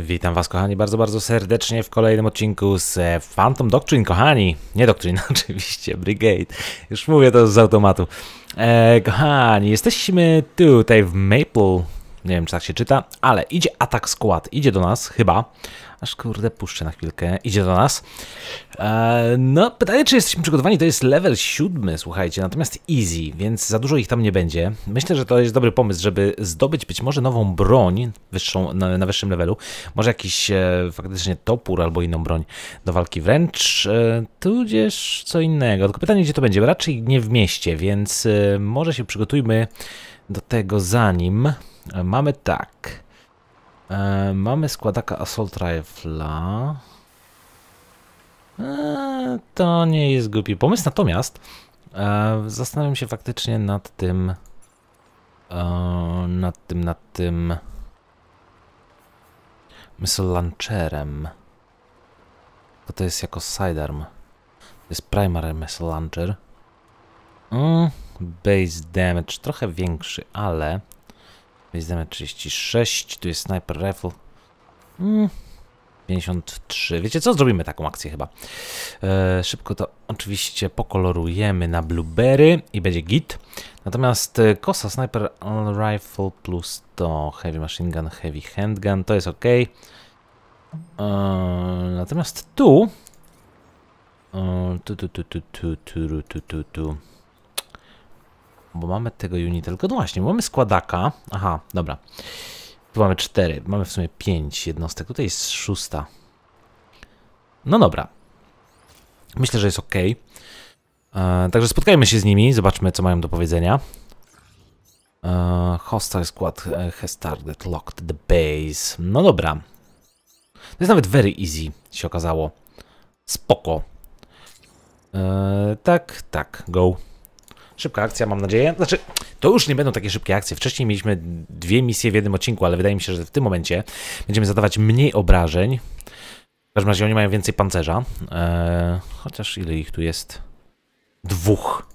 Witam was kochani bardzo, bardzo serdecznie w kolejnym odcinku z e, Phantom Doctrine, kochani. Nie Doctrine, oczywiście, Brigade. Już mówię to z automatu. E, kochani, jesteśmy tutaj w Maple nie wiem, czy tak się czyta, ale idzie atak skład. Idzie do nas, chyba. Aż kurde, puszczę na chwilkę. Idzie do nas. Eee, no, pytanie, czy jesteśmy przygotowani, to jest level 7, słuchajcie, natomiast easy, więc za dużo ich tam nie będzie. Myślę, że to jest dobry pomysł, żeby zdobyć być może nową broń wyższą, na, na wyższym levelu. Może jakiś e, faktycznie topór albo inną broń do walki wręcz, e, tudzież co innego. Tylko pytanie, gdzie to będzie? Raczej nie w mieście, więc e, może się przygotujmy do tego zanim. E, mamy tak. E, mamy składaka Assault Rifle'a. E, to nie jest głupi pomysł, natomiast e, zastanawiam się faktycznie nad tym, e, nad tym, nad tym missile launcherem. To to jest jako sidearm. To jest primary missile launcher. Mm, base damage trochę większy, ale Widzimy 36, tu jest sniper rifle. Mm, 53. Wiecie co? Zrobimy taką akcję chyba. E, szybko to oczywiście pokolorujemy na blueberry i będzie git. Natomiast e, kosa sniper rifle plus to heavy machine gun, heavy handgun, to jest ok. E, natomiast tu... tu, tu, tu, tu, tu, tu, tu, tu, tu, tu. Bo mamy tego tylko No właśnie, mamy składaka. Aha, dobra. Tu mamy cztery. mamy w sumie pięć jednostek. Tutaj jest szósta. No dobra. Myślę, że jest ok. E, także spotkajmy się z nimi, zobaczmy, co mają do powiedzenia. Eee, hostile squad e, has target locked the base. No dobra. To jest nawet very easy, się okazało. Spoko. E, tak, tak, go. Szybka akcja, mam nadzieję. Znaczy, to już nie będą takie szybkie akcje. Wcześniej mieliśmy dwie misje w jednym odcinku, ale wydaje mi się, że w tym momencie będziemy zadawać mniej obrażeń. W każdym razie oni mają więcej pancerza. Eee, chociaż ile ich tu jest? Dwóch.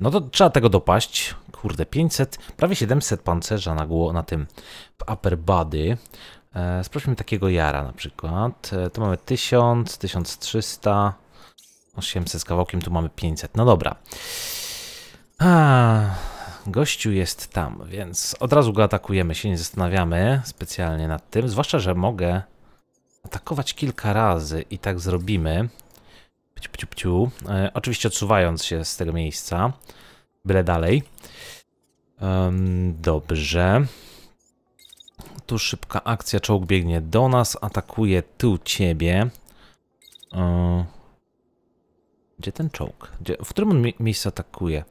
No to trzeba tego dopaść. Kurde, 500, prawie 700 pancerza na, gło, na tym w upper body. eee, sprawdźmy takiego Jara na przykład. Eee, to mamy 1000, 1300... 800 z kawałkiem, tu mamy 500. No dobra. A, gościu jest tam, więc od razu go atakujemy, się nie zastanawiamy specjalnie nad tym. Zwłaszcza, że mogę atakować kilka razy i tak zrobimy. Pciu, pciu, pciu. E, oczywiście odsuwając się z tego miejsca, byle dalej. dobrze. Tu szybka akcja, czołg biegnie do nas, atakuje tu ciebie. Um, gdzie ten czołg? Gdzie, w którym on mi miejscu atakuje?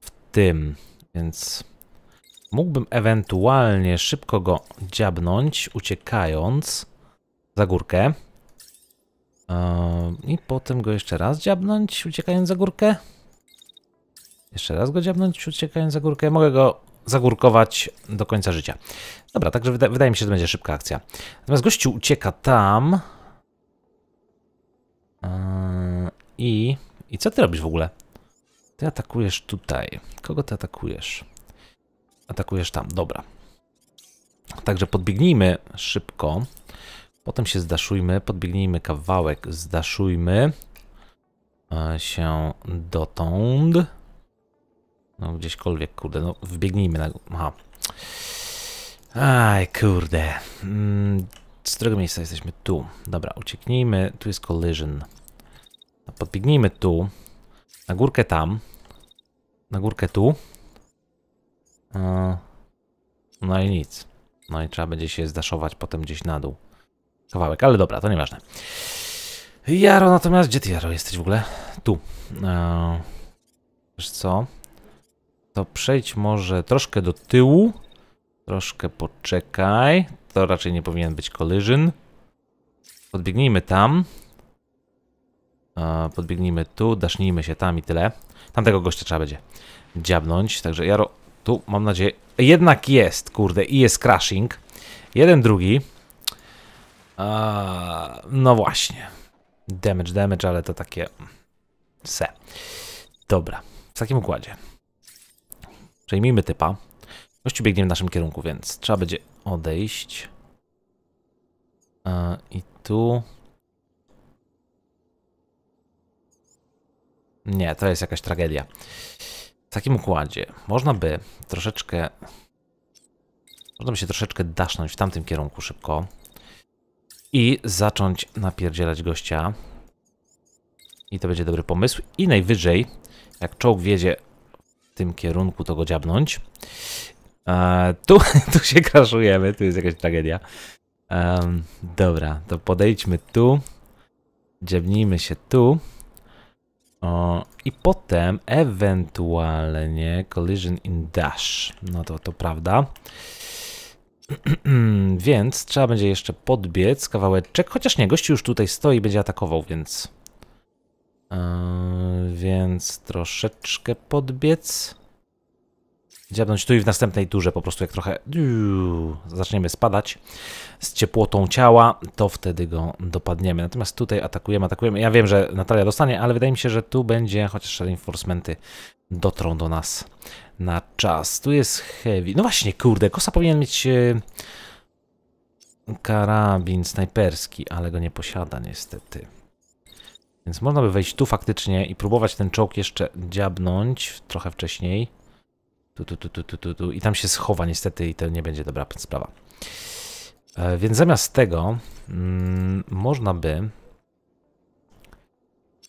W tym. Więc mógłbym ewentualnie szybko go dziabnąć, uciekając za górkę. Ehm, I potem go jeszcze raz dziabnąć, uciekając za górkę. Jeszcze raz go dziabnąć, uciekając za górkę. Mogę go zagórkować do końca życia. Dobra, także wyda wydaje mi się, że to będzie szybka akcja. Natomiast gościu ucieka tam. Eee, i, I co ty robisz w ogóle? Ty atakujesz tutaj. Kogo ty atakujesz? Atakujesz tam, dobra. Także podbiegnijmy szybko. Potem się zdaszujmy, podbiegnijmy kawałek, zdaszujmy e, się dotąd. No gdzieśkolwiek, kurde, no wbiegnijmy na... Aha. Aj, kurde. Mm, z którego miejsca jesteśmy? Tu. Dobra, ucieknijmy. Tu jest collision. Podbiegnijmy tu. Na górkę tam. Na górkę tu. E, no i nic. No i trzeba będzie się zdaszować potem gdzieś na dół. Kawałek, ale dobra, to nieważne. Jaro, natomiast gdzie ty, Jaro, jesteś w ogóle? Tu. E, wiesz co? To przejdź może troszkę do tyłu. Troszkę poczekaj. To raczej nie powinien być collision. Podbiegnijmy tam. Podbiegnijmy tu, dasznijmy się tam i tyle. Tamtego gościa trzeba będzie dziabnąć, także Jaro, tu mam nadzieję... Jednak jest, kurde, i jest crashing. Jeden, drugi. Eee, no właśnie. Damage, damage, ale to takie... Se. Dobra, w takim układzie. Przejmijmy typa. Gościu biegnie w naszym kierunku, więc trzeba będzie odejść. Eee, I tu... Nie, to jest jakaś tragedia. W takim układzie można by troszeczkę... Można by się troszeczkę dasznąć w tamtym kierunku szybko i zacząć napierdzielać gościa. I to będzie dobry pomysł. I najwyżej, jak czołg wiedzie w tym kierunku, to go dziabnąć. E, tu, tu się kraszujemy, tu jest jakaś tragedia. dobra, to podejdźmy tu. Dziabnijmy się tu. O, I potem ewentualnie collision in dash. No to, to prawda. więc trzeba będzie jeszcze podbiec kawałeczek, chociaż nie, gościu już tutaj stoi i będzie atakował, więc... Yy, więc troszeczkę podbiec dziabnąć tu i w następnej turze po prostu jak trochę zaczniemy spadać z ciepłotą ciała, to wtedy go dopadniemy. Natomiast tutaj atakujemy, atakujemy. Ja wiem, że Natalia dostanie, ale wydaje mi się, że tu będzie, chociaż reinforcementy dotrą do nas na czas. Tu jest heavy. No właśnie, kurde, Kosa powinien mieć e, karabin snajperski, ale go nie posiada niestety. Więc można by wejść tu faktycznie i próbować ten czołg jeszcze dziabnąć trochę wcześniej. Tu, tu, tu, tu, tu, tu, I tam się schowa niestety i to nie będzie dobra sprawa. E, więc zamiast tego mm, można by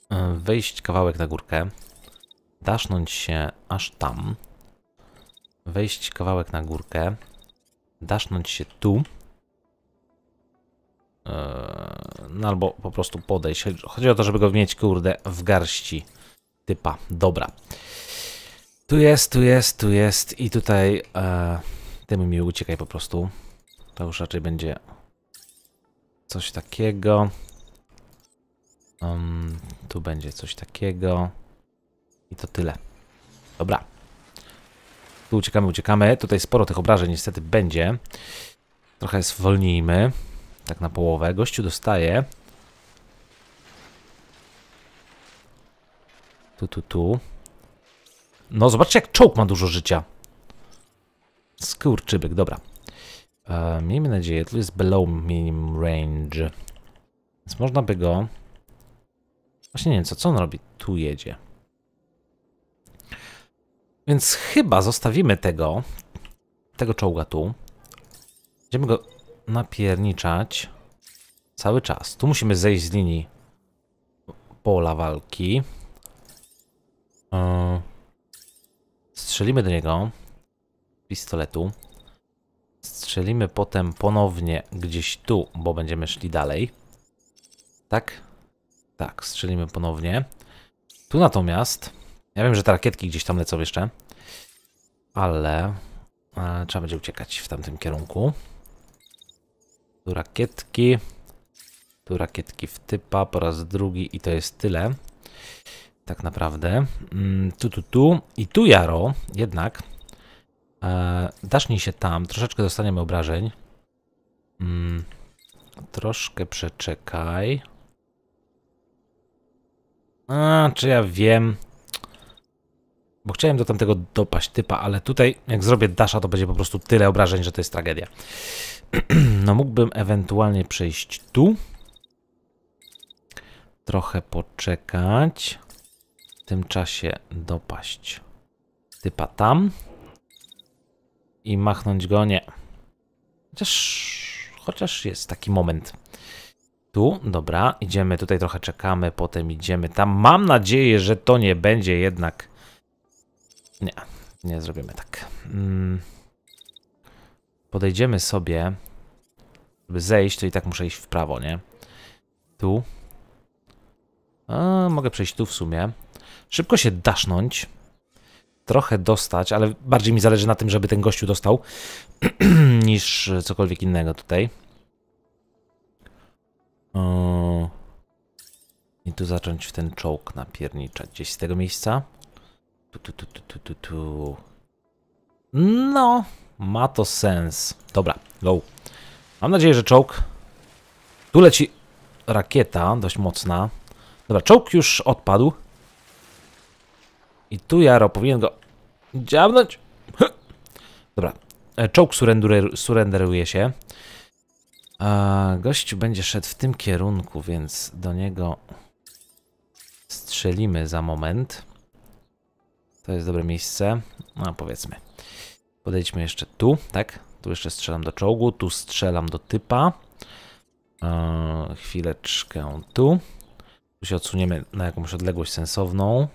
e, wejść kawałek na górkę, dasznąć się aż tam, wejść kawałek na górkę, dasznąć się tu, e, no albo po prostu podejść. Chodzi o to, żeby go mieć, kurde, w garści typa. Dobra. Tu jest, tu jest, tu jest i tutaj e, temu mi uciekaj po prostu. To już raczej będzie coś takiego. Um, tu będzie coś takiego. I to tyle. Dobra. Tu uciekamy, uciekamy. Tutaj sporo tych obrażeń niestety będzie. Trochę zwolnijmy. Tak na połowę. Gościu dostaje. Tu, tu, tu. No zobaczcie, jak czołg ma dużo życia. Skurczybyk, dobra. E, miejmy nadzieję, tu jest below minimum range. Więc można by go... Właśnie nie wiem co, co on robi? Tu jedzie. Więc chyba zostawimy tego, tego czołga tu. Będziemy go napierniczać cały czas. Tu musimy zejść z linii pola walki. Yy. Strzelimy do niego pistoletu. Strzelimy potem ponownie gdzieś tu, bo będziemy szli dalej. Tak? Tak, strzelimy ponownie. Tu natomiast... Ja wiem, że te rakietki gdzieś tam lecą jeszcze. Ale... ale trzeba będzie uciekać w tamtym kierunku. Tu rakietki. Tu rakietki w typa po raz drugi i to jest tyle tak naprawdę. Mm, tu, tu, tu. I tu, Jaro, jednak. E, dasz mi się tam. Troszeczkę dostaniemy obrażeń. Mm, troszkę przeczekaj. A, czy ja wiem. Bo chciałem do tamtego dopaść typa, ale tutaj jak zrobię dasza, to będzie po prostu tyle obrażeń, że to jest tragedia. no mógłbym ewentualnie przejść tu. Trochę poczekać tym czasie dopaść typa tam i machnąć go nie. Chociaż, chociaż jest taki moment. Tu, dobra, idziemy tutaj trochę czekamy, potem idziemy tam. Mam nadzieję, że to nie będzie jednak... Nie, nie zrobimy tak. Mm. Podejdziemy sobie, żeby zejść, to i tak muszę iść w prawo, nie? Tu. A, mogę przejść tu w sumie. Szybko się dasznąć. Trochę dostać, ale bardziej mi zależy na tym, żeby ten gościu dostał, niż cokolwiek innego tutaj. I tu zacząć w ten czołg napierniczać. Gdzieś z tego miejsca. Tu, tu, tu, tu, tu, tu. No, ma to sens. Dobra, go. Mam nadzieję, że czołg... Tu leci rakieta, dość mocna. Dobra, czołg już odpadł. I tu Jaro powinien go dziabnąć. Dobra. E, czołg surrenderuje, się. A gościu będzie szedł w tym kierunku, więc do niego strzelimy za moment. To jest dobre miejsce. No powiedzmy. Podejdźmy jeszcze tu, tak? Tu jeszcze strzelam do czołgu, tu strzelam do typa. Eee, chwileczkę tu. Tu się odsuniemy na jakąś odległość sensowną.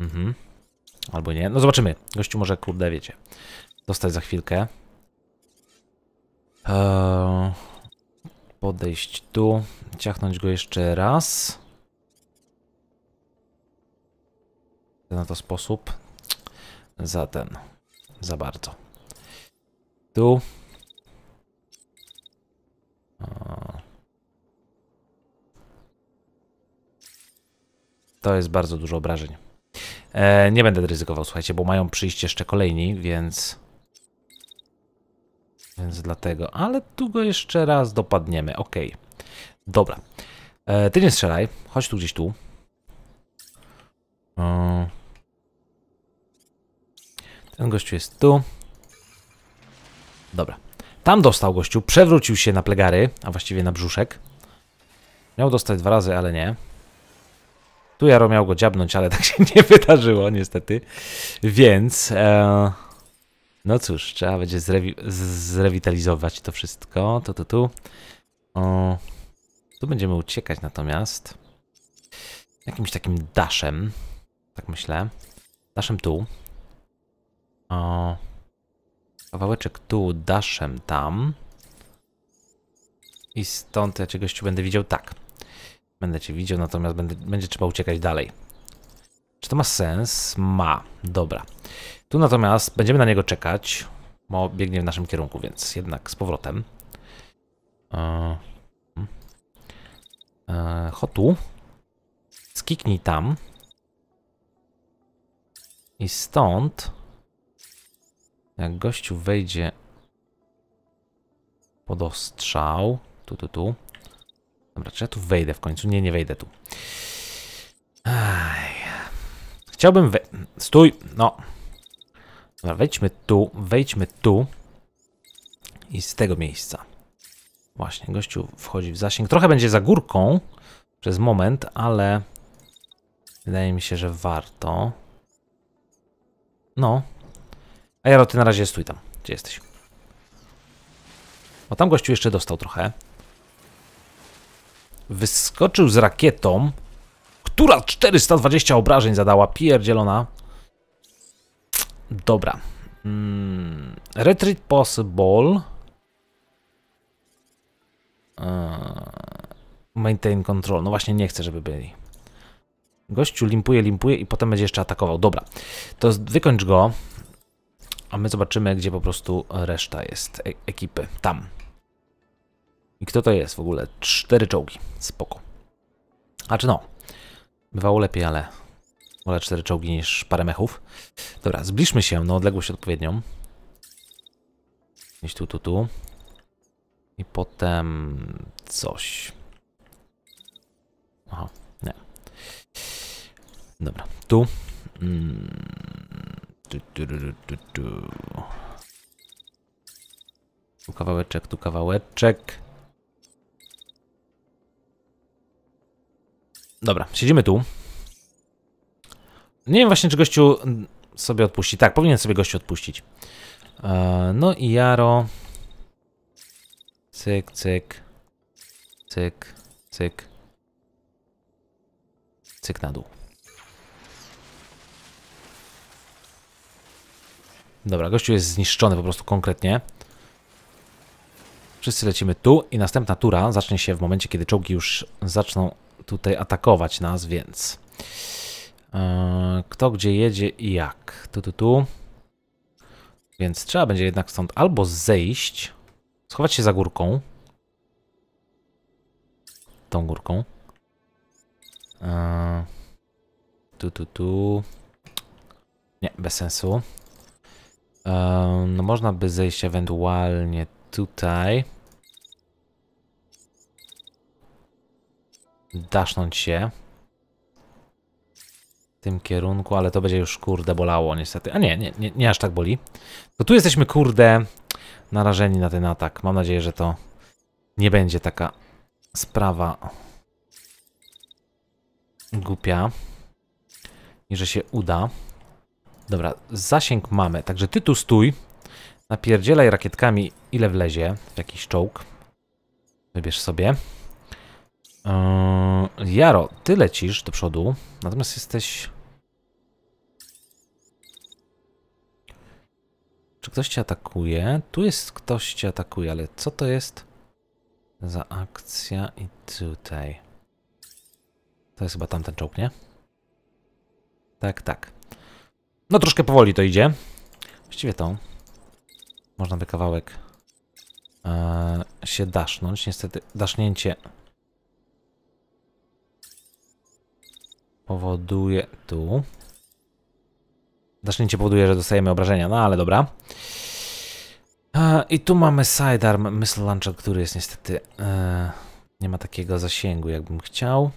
Mhm. Albo nie. No zobaczymy. Gościu może, kurde, wiecie, dostać za chwilkę. Eee, podejść tu, ciachnąć go jeszcze raz. Na to sposób. Za ten. Za bardzo. Tu. Eee. To jest bardzo dużo obrażeń. E, nie będę ryzykował, słuchajcie, bo mają przyjść jeszcze kolejni, więc... Więc dlatego, ale tu go jeszcze raz dopadniemy, ok. Dobra. E, ty nie strzelaj, chodź tu gdzieś tu. O. Ten gościu jest tu. Dobra. Tam dostał gościu, przewrócił się na plegary, a właściwie na brzuszek. Miał dostać dwa razy, ale nie. Tu Jaro miał go dziabnąć, ale tak się nie wydarzyło niestety. Więc... E, no cóż, trzeba będzie zrewi zrewitalizować to wszystko. To, to, tu. O, tu będziemy uciekać natomiast. Jakimś takim daszem. Tak myślę. Daszem tu. O, kawałeczek tu, daszem tam. I stąd ja czegoś tu będę widział tak. Będę cię widział, natomiast będę, będzie trzeba uciekać dalej. Czy to ma sens? Ma. Dobra. Tu natomiast będziemy na niego czekać, bo biegnie w naszym kierunku, więc jednak z powrotem. E, e, hotu. Skiknij tam. I stąd, jak gościu wejdzie pod ostrzał, tu, tu, tu, Dobra, czy ja tu wejdę w końcu? Nie, nie wejdę tu. Aj. Chciałbym we... Stój! No. Dobra, wejdźmy tu, wejdźmy tu. I z tego miejsca. Właśnie, gościu wchodzi w zasięg. Trochę będzie za górką przez moment, ale wydaje mi się, że warto. No. A Jaro, ty na razie stój tam. Gdzie jesteś? Bo tam gościu jeszcze dostał trochę wyskoczył z rakietą, która 420 obrażeń zadała, pierdzielona. Dobra. Mm, retreat possible. E, maintain control. No właśnie nie chcę, żeby byli. Gościu limpuje, limpuje i potem będzie jeszcze atakował. Dobra, to wykończ go, a my zobaczymy, gdzie po prostu reszta jest e ekipy. Tam. I kto to jest w ogóle? Cztery czołgi. Spoko. A czy no? Bywało lepiej, ale wolę cztery czołgi niż parę mechów. Dobra, zbliżmy się na odległość odpowiednią. Gdzieś tu, tu, tu. I potem coś. Aha, nie. Dobra, tu. Tu, tu, tu, tu, tu. tu kawałeczek, tu kawałeczek. Dobra, siedzimy tu. Nie wiem właśnie, czy gościu sobie odpuści. Tak, powinien sobie gościu odpuścić. Eee, no i Jaro. Cyk, cyk. Cyk, cyk. Cyk na dół. Dobra, gościu jest zniszczony po prostu konkretnie. Wszyscy lecimy tu i następna tura zacznie się w momencie, kiedy czołgi już zaczną tutaj atakować nas, więc... E, kto gdzie jedzie i jak? Tu, tu, tu. Więc trzeba będzie jednak stąd albo zejść, schować się za górką. Tą górką. E, tu, tu, tu. Nie, bez sensu. E, no można by zejść ewentualnie tutaj. dasznąć się w tym kierunku, ale to będzie już kurde bolało niestety. A nie, nie, nie, nie aż tak boli. To tu jesteśmy kurde narażeni na ten atak. Mam nadzieję, że to nie będzie taka sprawa głupia i że się uda. Dobra, zasięg mamy, także ty tu stój, napierdzielaj rakietkami ile wlezie w jakiś czołg. Wybierz sobie. Yy, Jaro, ty lecisz do przodu, natomiast jesteś... Czy ktoś cię atakuje? Tu jest ktoś cię atakuje, ale co to jest za akcja i tutaj? To jest chyba tamten czołg, nie? Tak, tak. No troszkę powoli to idzie. Właściwie to można by kawałek e, się dasznąć. Niestety dasznięcie powoduje tu. Zacznięcie powoduje, że dostajemy obrażenia, no ale dobra. E, I tu mamy sidearm missile launcher, który jest niestety... E, nie ma takiego zasięgu, jakbym chciał.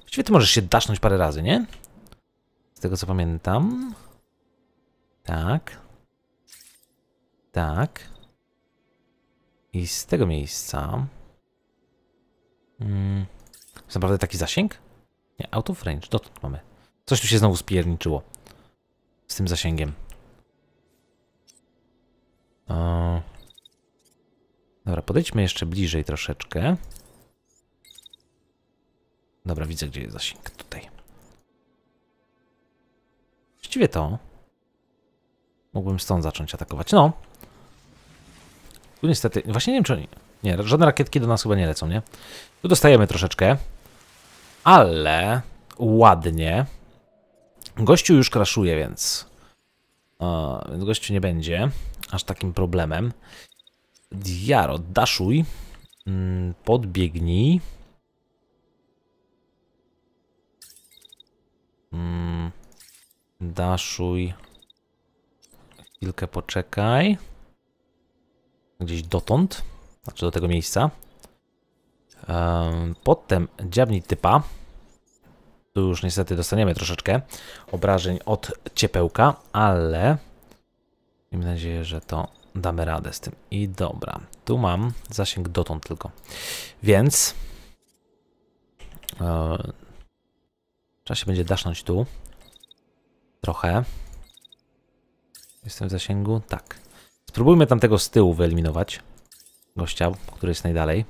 Właściwie ty możesz się dasznąć parę razy, nie? Z tego co pamiętam. Tak. Tak. I z tego miejsca... Hmm. Jest naprawdę taki zasięg? Nie, out of range, dotąd mamy. Coś tu się znowu spierniczyło. Z tym zasięgiem. O... Dobra, podejdźmy jeszcze bliżej troszeczkę. Dobra, widzę gdzie jest zasięg. Tutaj. Właściwie to mógłbym stąd zacząć atakować. No. Tu niestety, właśnie nie wiem czy oni... Nie, żadne rakietki do nas chyba nie lecą, nie? Tu dostajemy troszeczkę ale ładnie. Gościu już kraszuje, więc, e, więc gościu nie będzie aż takim problemem. Diaro, daszuj, mm, podbiegnij. Mm, daszuj. Chwilkę poczekaj. Gdzieś dotąd, znaczy do tego miejsca. Potem dziabnij typa. Tu już niestety dostaniemy troszeczkę obrażeń od ciepełka, ale miejmy nadzieję, że to damy radę z tym. I dobra, tu mam zasięg dotąd tylko. Więc e, trzeba się będzie dasznąć tu trochę. Jestem w zasięgu? Tak. Spróbujmy tamtego z tyłu wyeliminować gościa, który jest najdalej.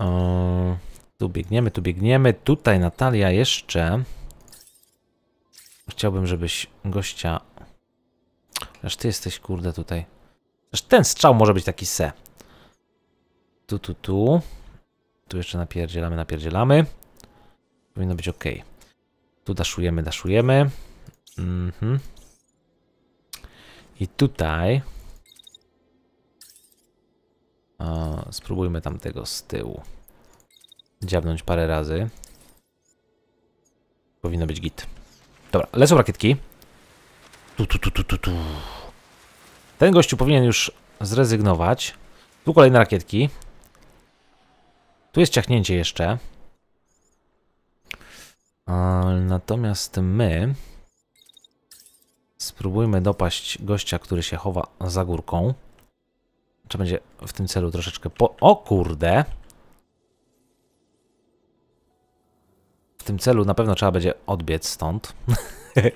E, tu biegniemy, tu biegniemy. Tutaj Natalia jeszcze. Chciałbym, żebyś gościa... Aż ty jesteś, kurde, tutaj. Aż ten strzał może być taki se. Tu, tu, tu. Tu jeszcze napierdzielamy, napierdzielamy. Powinno być ok. Tu daszujemy, daszujemy. Mhm. I tutaj... O, spróbujmy tamtego z tyłu dziabnąć parę razy. Powinno być git. Dobra, lecą rakietki. Tu, tu, tu, tu, tu, tu. Ten gościu powinien już zrezygnować. Tu kolejne rakietki. Tu jest ciachnięcie jeszcze. Natomiast my spróbujmy dopaść gościa, który się chowa za górką. Trzeba będzie w tym celu troszeczkę po... O kurde! W tym celu na pewno trzeba będzie odbiec stąd.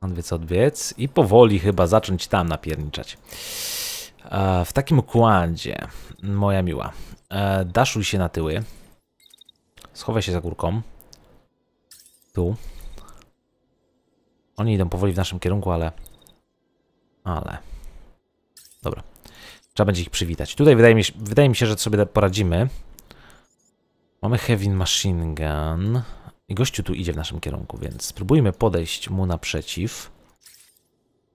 odbiec, odbiec i powoli chyba zacząć tam napierniczać. w takim układzie, moja miła, e, daszuj się na tyły. Schowaj się za górką. Tu. Oni idą powoli w naszym kierunku, ale... Ale... Dobra. Trzeba będzie ich przywitać. Tutaj wydaje mi, się, wydaje mi się, że sobie poradzimy. Mamy Heavy Machine Gun. I gościu tu idzie w naszym kierunku, więc spróbujmy podejść mu naprzeciw.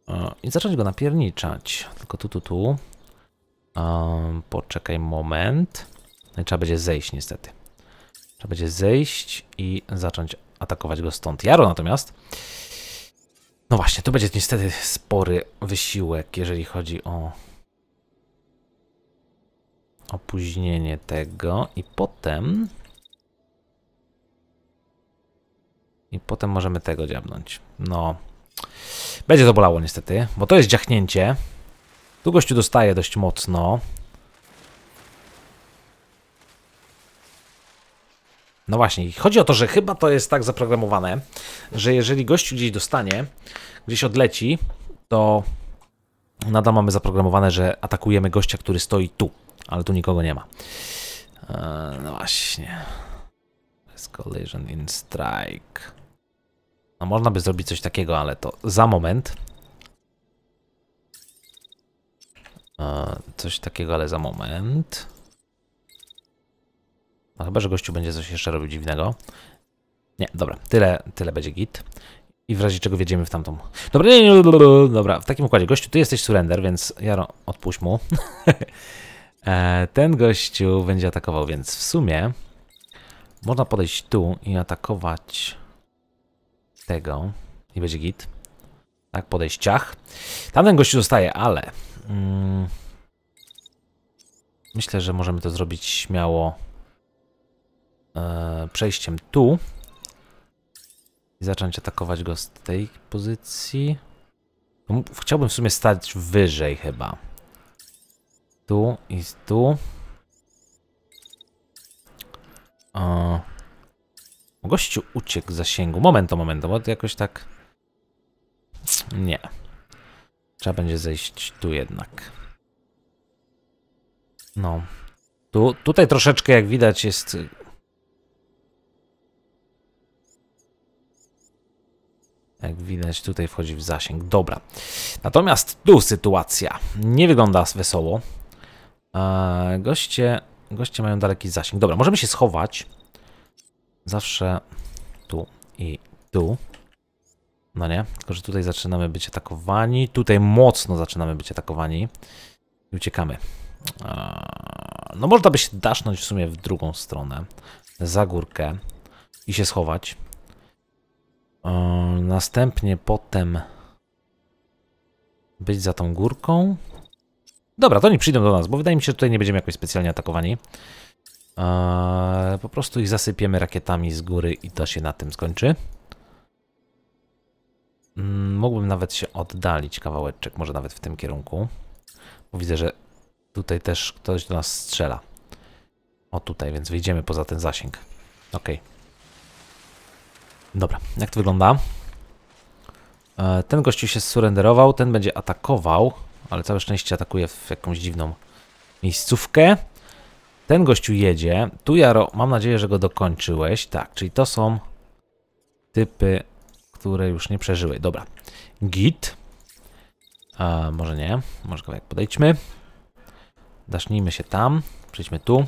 E, I zacząć go napierniczać. Tylko tu, tu, tu. Um, poczekaj moment. No i trzeba będzie zejść niestety. Trzeba będzie zejść i zacząć atakować go stąd. Jaro natomiast... No właśnie, to będzie niestety spory wysiłek, jeżeli chodzi o opóźnienie tego i potem I potem możemy tego dziabnąć. No. Będzie to bolało niestety, bo to jest dziachnięcie. Tu gościu dostaje dość mocno. No właśnie, chodzi o to, że chyba to jest tak zaprogramowane, że jeżeli gościu gdzieś dostanie, gdzieś odleci, to nadal mamy zaprogramowane, że atakujemy gościa, który stoi tu, ale tu nikogo nie ma. Eee, no właśnie. Collision in strike. No można by zrobić coś takiego, ale to za moment. E, coś takiego, ale za moment. No chyba, że gościu będzie coś jeszcze robił dziwnego. Nie, dobra, tyle, tyle będzie git. I w razie czego wiedziemy w tamtą. Dobra, nie, nie, dobra, w takim układzie. Gościu, ty jesteś surrender, więc Jaro, odpuść mu. E, ten gościu będzie atakował, więc w sumie można podejść tu i atakować tego i będzie git. Tak, podejściach. Tamten gościu zostaje, ale... Mm, myślę, że możemy to zrobić śmiało e, przejściem tu. I zacząć atakować go z tej pozycji. No, chciałbym w sumie stać wyżej chyba. Tu i tu. Gościu uciekł z zasięgu. Momento, momento, bo to jakoś tak... Nie. Trzeba będzie zejść tu jednak. No. Tu, tutaj troszeczkę, jak widać, jest... Y, jak widać, tutaj wchodzi w zasięg. Dobra. Natomiast tu sytuacja nie wygląda wesoło. Eee, goście, goście mają daleki zasięg. Dobra, możemy się schować. Zawsze tu i tu. No nie? Tylko, że tutaj zaczynamy być atakowani. Tutaj mocno zaczynamy być atakowani. I uciekamy. No można by się dasznąć w sumie w drugą stronę. Za górkę. I się schować. Następnie potem być za tą górką. Dobra, to oni przyjdą do nas, bo wydaje mi się, że tutaj nie będziemy jakoś specjalnie atakowani. Eee, po prostu ich zasypiemy rakietami z góry i to się na tym skończy. Mm, mógłbym nawet się oddalić kawałeczek, może nawet w tym kierunku. Bo widzę, że tutaj też ktoś do nas strzela. O tutaj, więc wyjdziemy poza ten zasięg. Ok. Dobra, jak to wygląda? E, ten gościu się surrenderował, ten będzie atakował, ale całe szczęście atakuje w jakąś dziwną miejscówkę. Ten gościu jedzie. Tu Jaro, mam nadzieję, że go dokończyłeś. Tak, czyli to są typy, które już nie przeżyły. Dobra. Git. A, może nie. Może kawałek podejdźmy. Dasznijmy się tam. Przejdźmy tu.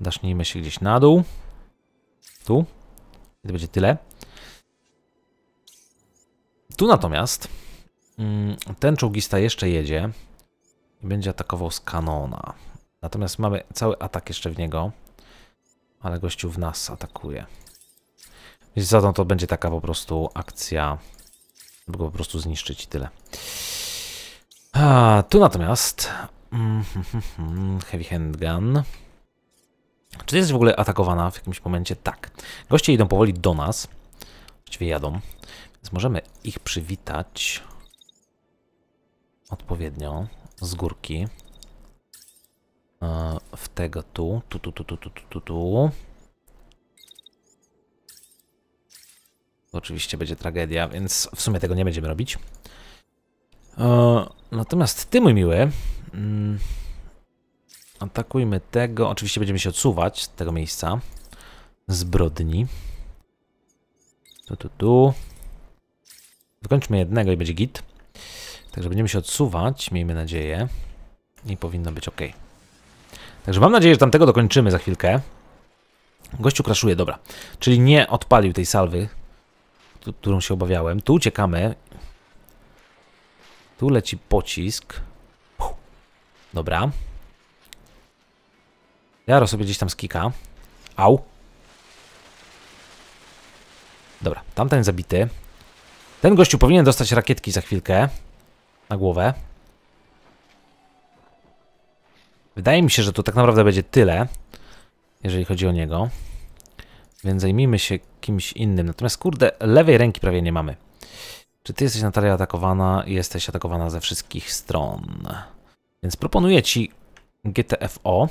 Dasznijmy się gdzieś na dół. Tu. I to będzie tyle. Tu natomiast mm, ten czołgista jeszcze jedzie i będzie atakował z kanona. Natomiast mamy cały atak jeszcze w niego. Ale gościu w nas atakuje. Więc zatem to będzie taka po prostu akcja, żeby go po prostu zniszczyć i tyle. A, tu natomiast mm, hmm, hmm, hmm, Heavy Handgun. Czy jest w ogóle atakowana w jakimś momencie? Tak. Goście idą powoli do nas. Właściwie jadą. Więc możemy ich przywitać odpowiednio z górki. E, w tego tu, tu, tu, tu, tu, tu, tu, tu. Oczywiście będzie tragedia, więc w sumie tego nie będziemy robić. E, natomiast ty, mój miły, mm, atakujmy tego. Oczywiście będziemy się odsuwać z tego miejsca zbrodni. Tu, tu, tu. Wykończmy jednego i będzie git. Także będziemy się odsuwać, miejmy nadzieję. I powinno być ok. Także mam nadzieję, że tamtego dokończymy za chwilkę. Gościu kraszuje, dobra. Czyli nie odpalił tej salwy, którą się obawiałem. Tu uciekamy. Tu leci pocisk. Dobra. Jaro sobie gdzieś tam skika. Au. Dobra, tamten zabity. Ten gościu powinien dostać rakietki za chwilkę. Na głowę. Wydaje mi się, że to tak naprawdę będzie tyle, jeżeli chodzi o niego. Więc zajmijmy się kimś innym. Natomiast kurde, lewej ręki prawie nie mamy. Czy ty jesteś Natalia atakowana? Jesteś atakowana ze wszystkich stron. Więc proponuję ci GTFO.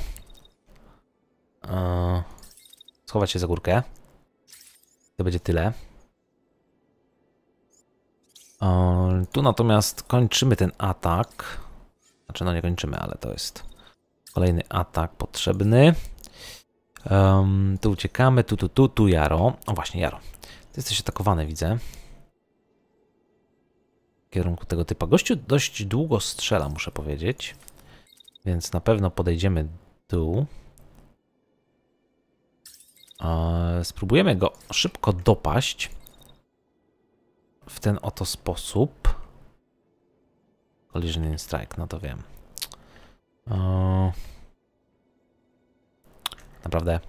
Eee, schować się za górkę. To będzie tyle. Eee, tu natomiast kończymy ten atak. Znaczy, no nie kończymy, ale to jest Kolejny atak potrzebny. Um, tu uciekamy, tu, tu, tu, tu Jaro. O właśnie, Jaro. Ty jesteś atakowany, widzę. W kierunku tego typa. Gościu dość długo strzela, muszę powiedzieć. Więc na pewno podejdziemy tu. E, spróbujemy go szybko dopaść. W ten oto sposób. Collision Strike, no to wiem. O... Naprawdę.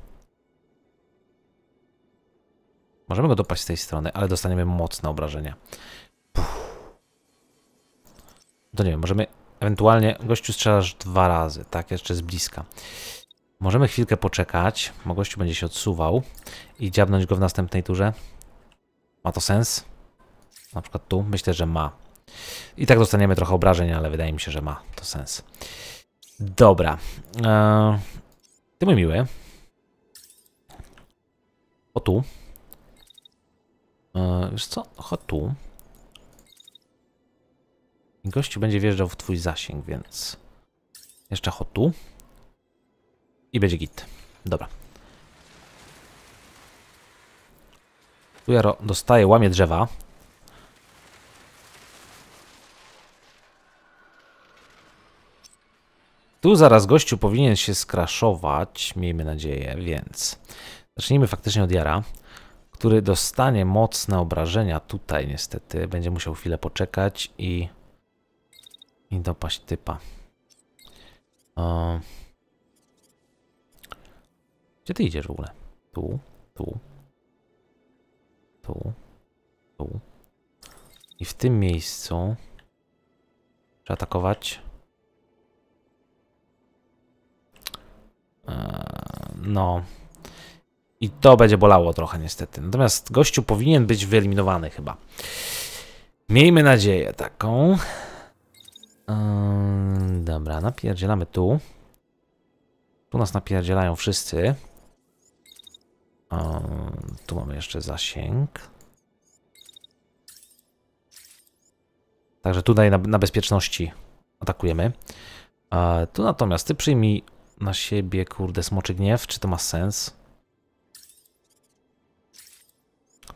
Możemy go dopaść z tej strony, ale dostaniemy mocne obrażenia. Puh. To nie wiem, możemy ewentualnie... Gościu strzelasz dwa razy, tak? Jeszcze z bliska. Możemy chwilkę poczekać, bo gościu będzie się odsuwał i dziabnąć go w następnej turze. Ma to sens? Na przykład tu? Myślę, że ma. I tak dostaniemy trochę obrażeń, ale wydaje mi się, że ma to sens. Dobra. Eee, ty mój miły. O tu. Eee, wiesz co? Chodź tu. gościu będzie wjeżdżał w twój zasięg, więc... Jeszcze chodź tu. I będzie git. Dobra. Tu ja dostaję, łamie drzewa. Tu zaraz gościu powinien się skraszować, miejmy nadzieję, więc zacznijmy faktycznie od Jara, który dostanie mocne obrażenia tutaj niestety. Będzie musiał chwilę poczekać i, i dopaść typa. O... Gdzie ty idziesz w ogóle? Tu, tu, tu, tu. I w tym miejscu trzeba atakować. Eee, no. I to będzie bolało trochę niestety. Natomiast gościu powinien być wyeliminowany chyba. Miejmy nadzieję taką. Eee, dobra, napierdzielamy tu. Tu nas napierdzielają wszyscy. Eee, tu mamy jeszcze zasięg. Także tutaj na, na bezpieczności atakujemy. Tu natomiast ty przyjmij na siebie, kurde, smoczy gniew, czy to ma sens?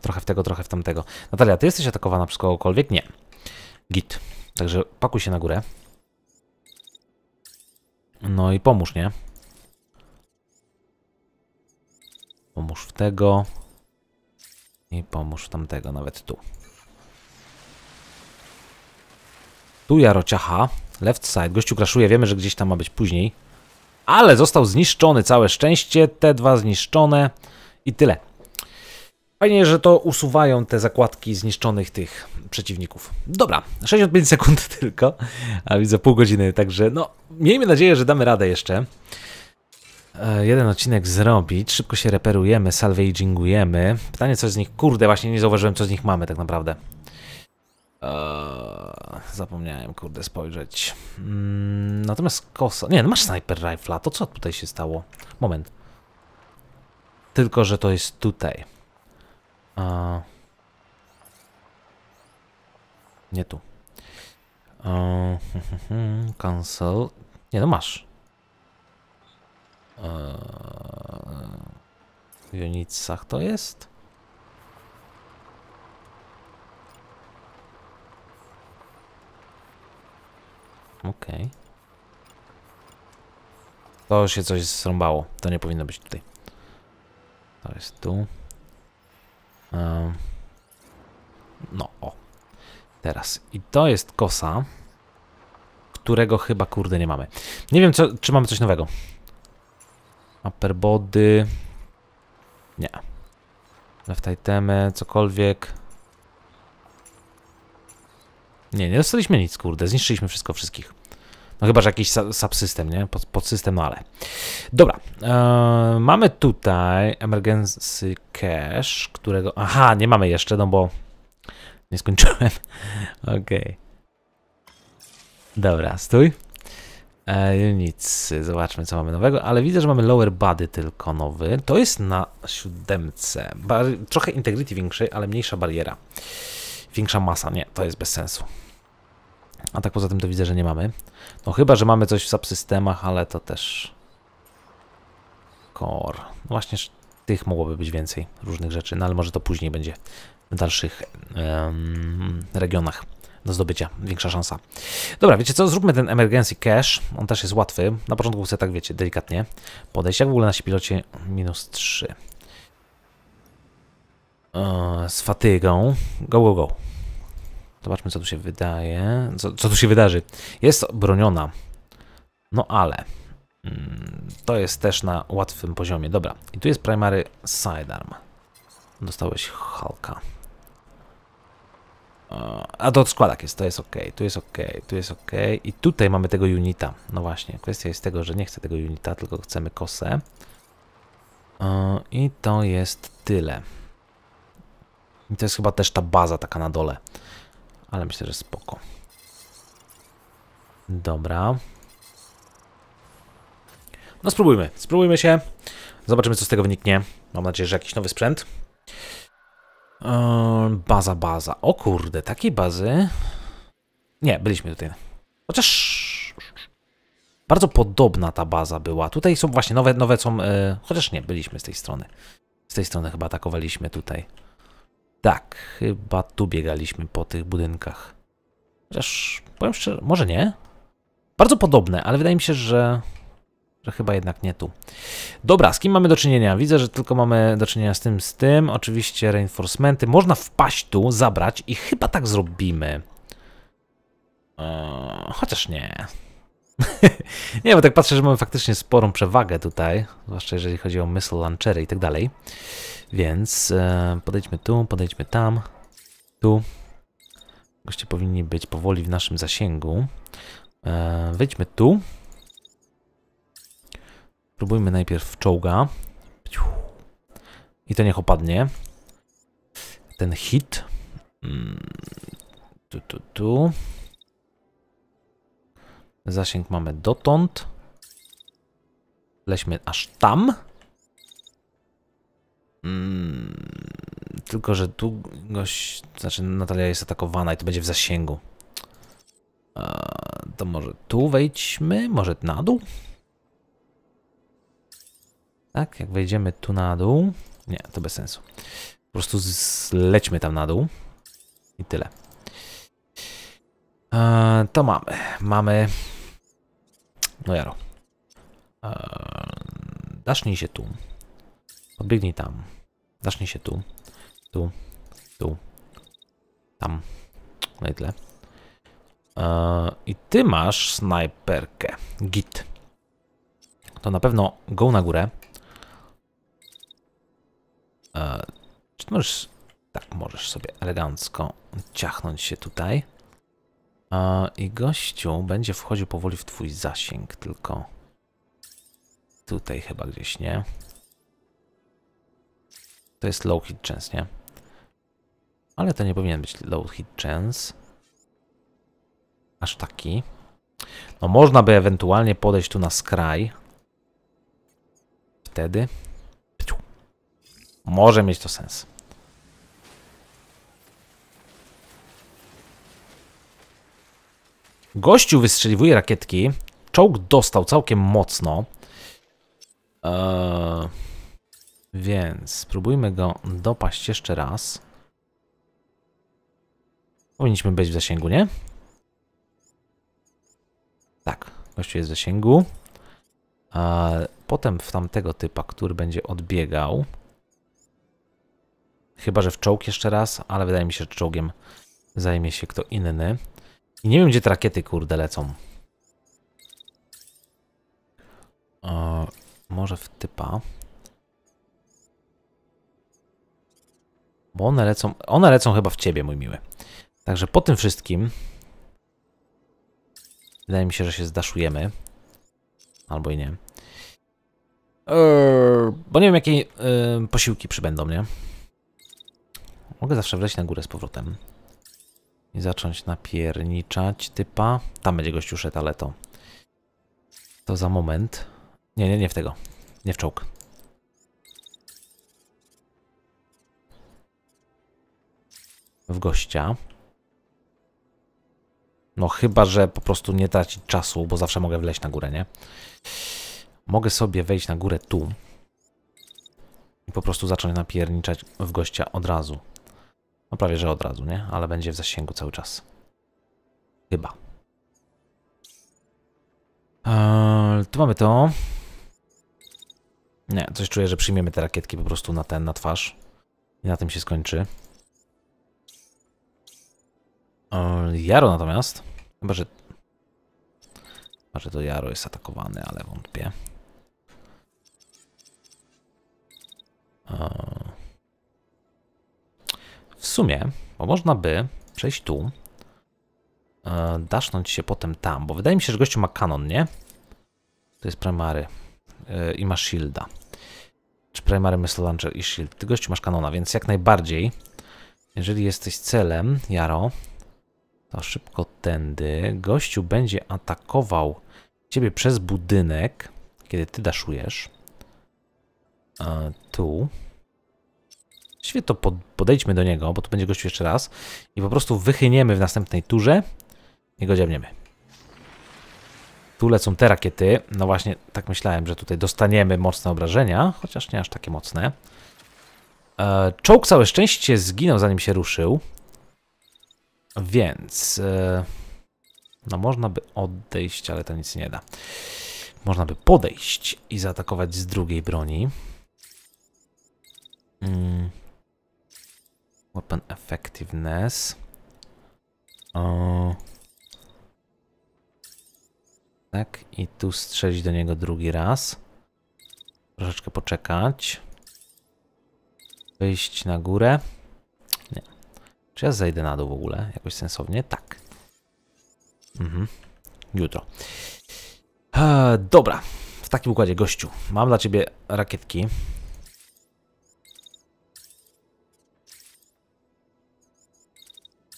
Trochę w tego, trochę w tamtego. Natalia, ty jesteś atakowana przez kogokolwiek? Nie. Git. Także pakuj się na górę. No i pomóż, nie? Pomóż w tego. I pomóż w tamtego, nawet tu. Tu Jarociacha. Left side. Gościu kraszuje, wiemy, że gdzieś tam ma być później ale został zniszczony, całe szczęście, te dwa zniszczone i tyle. Fajnie, że to usuwają te zakładki zniszczonych tych przeciwników. Dobra, 65 sekund tylko, a widzę pół godziny, także no, miejmy nadzieję, że damy radę jeszcze. E, jeden odcinek zrobić, szybko się reperujemy, salvagingujemy. Pytanie, co z nich, kurde, właśnie nie zauważyłem, co z nich mamy tak naprawdę. Eee, zapomniałem, kurde, spojrzeć. Mm, natomiast kosa... Nie, no masz sniper rifle, to co tutaj się stało? Moment. Tylko, że to jest tutaj. Eee, nie tu. Eee, cancel. Nie, no masz. Eee, w Unicach to jest? Okej. Okay. To się coś zrąbało. To nie powinno być tutaj. To jest tu. No, o. Teraz. I to jest kosa, którego chyba, kurde, nie mamy. Nie wiem, co, czy mamy coś nowego. Upper body. Nie. Left itemy, cokolwiek. Nie, nie dostaliśmy nic, kurde. Zniszczyliśmy wszystko wszystkich. No chyba, że jakiś subsystem, nie? Pod, podsystem, no ale. Dobra. E, mamy tutaj emergency cache, którego... Aha, nie mamy jeszcze, no bo nie skończyłem. Okej. Okay. Dobra, stój. E, nic, zobaczmy co mamy nowego, ale widzę, że mamy lower body tylko nowy. To jest na siódemce. Bar trochę integrity większej, ale mniejsza bariera. Większa masa, nie, to jest bez sensu. A tak poza tym to widzę, że nie mamy. No chyba, że mamy coś w subsystemach, ale to też... Core. No właśnie tych mogłoby być więcej różnych rzeczy, no ale może to później będzie w dalszych um, regionach do zdobycia, większa szansa. Dobra, wiecie co, zróbmy ten emergency cash, on też jest łatwy, na początku chcę tak, wiecie, delikatnie podejść, jak w ogóle nasi pilocie minus 3 z fatygą. Go, go, go. Zobaczmy, co tu się wydaje. Co, co tu się wydarzy. Jest broniona. No ale... Mm, to jest też na łatwym poziomie. Dobra. I tu jest primary sidearm. Dostałeś Hulka. A to od składak jest, to jest ok, tu jest ok, tu jest ok. I tutaj mamy tego unita. No właśnie, kwestia jest tego, że nie chcę tego unita, tylko chcemy kosę. I to jest tyle. I to jest chyba też ta baza taka na dole. Ale myślę, że spoko. Dobra. No spróbujmy. Spróbujmy się. Zobaczymy, co z tego wyniknie. Mam nadzieję, że jakiś nowy sprzęt. Ehm, baza, baza. O kurde, takiej bazy... Nie, byliśmy tutaj. Chociaż... Bardzo podobna ta baza była. Tutaj są właśnie nowe, nowe są... Yy... Chociaż nie, byliśmy z tej strony. Z tej strony chyba atakowaliśmy tutaj. Tak, chyba tu biegaliśmy po tych budynkach. Chociaż, powiem szczerze, może nie. Bardzo podobne, ale wydaje mi się, że, że chyba jednak nie tu. Dobra, z kim mamy do czynienia? Widzę, że tylko mamy do czynienia z tym, z tym. Oczywiście reinforcementy. Można wpaść tu, zabrać i chyba tak zrobimy. Eee, chociaż nie. nie, bo tak patrzę, że mamy faktycznie sporą przewagę tutaj, zwłaszcza jeżeli chodzi o missile launchery i tak dalej. Więc e, podejdźmy tu, podejdźmy tam, tu. Goście powinni być powoli w naszym zasięgu. E, wejdźmy tu. Spróbujmy najpierw czołga. I to niech opadnie. Ten hit. Mm. Tu, tu, tu. Zasięg mamy dotąd. Leśmy aż tam. Mm, tylko, że tu goś, znaczy Natalia jest atakowana i to będzie w zasięgu. to może tu wejdźmy, może na dół? Tak, jak wejdziemy tu na dół. Nie, to bez sensu. Po prostu zlećmy tam na dół. I tyle. to mamy. Mamy no jaro. Eee, dasznij się tu. Podbiegnij tam. Dasznij się tu. Tu. Tu. Tam. No i tyle. Eee, I ty masz snajperkę. Git. To na pewno go na górę. Eee, czy możesz... Tak, możesz sobie elegancko ciachnąć się tutaj. I gościu będzie wchodził powoli w twój zasięg, tylko tutaj chyba gdzieś, nie? To jest low hit chance, nie? Ale to nie powinien być low hit chance. Aż taki. No można by ewentualnie podejść tu na skraj. Wtedy. Może mieć to sens. Gościu wystrzeliwuje rakietki. Czołg dostał całkiem mocno. Eee, więc spróbujmy go dopaść jeszcze raz. Powinniśmy być w zasięgu, nie? Tak, gościu jest w zasięgu. Eee, potem w tamtego typa, który będzie odbiegał. Chyba, że w czołg jeszcze raz, ale wydaje mi się, że czołgiem zajmie się kto inny. I nie wiem, gdzie te rakiety, kurde, lecą. E, może w typa. Bo one lecą, one lecą chyba w ciebie, mój miły. Także po tym wszystkim wydaje mi się, że się zdaszujemy. Albo i nie. Eee, bo nie wiem, jakie e, posiłki przybędą, nie? Mogę zawsze wleźć na górę z powrotem. I zacząć napierniczać typa. Tam będzie gościu szedł, ale to... To za moment. Nie, nie, nie w tego. Nie w czołg. W gościa. No chyba, że po prostu nie tracić czasu, bo zawsze mogę wleźć na górę, nie? Mogę sobie wejść na górę tu i po prostu zacząć napierniczać w gościa od razu. No prawie, że od razu, nie? Ale będzie w zasięgu cały czas. Chyba. Eee, tu mamy to. Nie, coś czuję, że przyjmiemy te rakietki po prostu na ten, na twarz. I na tym się skończy. Eee, Jaro natomiast. Chyba, że... Chyba, że to Jaro jest atakowany, ale wątpię. Eee. W sumie, bo można by przejść tu, e, dasznąć się potem tam, bo wydaje mi się, że gościu ma kanon, nie? To jest primary e, i ma shielda. Czy primary missile launcher i shield. Ty gościu masz kanona, więc jak najbardziej, jeżeli jesteś celem, Jaro, to szybko tędy. Gościu będzie atakował ciebie przez budynek, kiedy ty daszujesz. E, tu. Świetnie to podejdźmy do niego, bo tu będzie gościł jeszcze raz. I po prostu wychyniemy w następnej turze i go dziabniemy. Tu lecą te rakiety. No właśnie, tak myślałem, że tutaj dostaniemy mocne obrażenia, chociaż nie aż takie mocne. E, czołg całe szczęście zginął, zanim się ruszył. Więc... E, no można by odejść, ale to nic nie da. Można by podejść i zaatakować z drugiej broni. Mm. Weapon effectiveness. O. Tak, i tu strzelić do niego drugi raz. Troszeczkę poczekać. Wyjść na górę. Nie. Czy ja zejdę na dół w ogóle? Jakoś sensownie? Tak. Mhm. Jutro. E, dobra. W takim układzie, gościu, mam dla ciebie rakietki.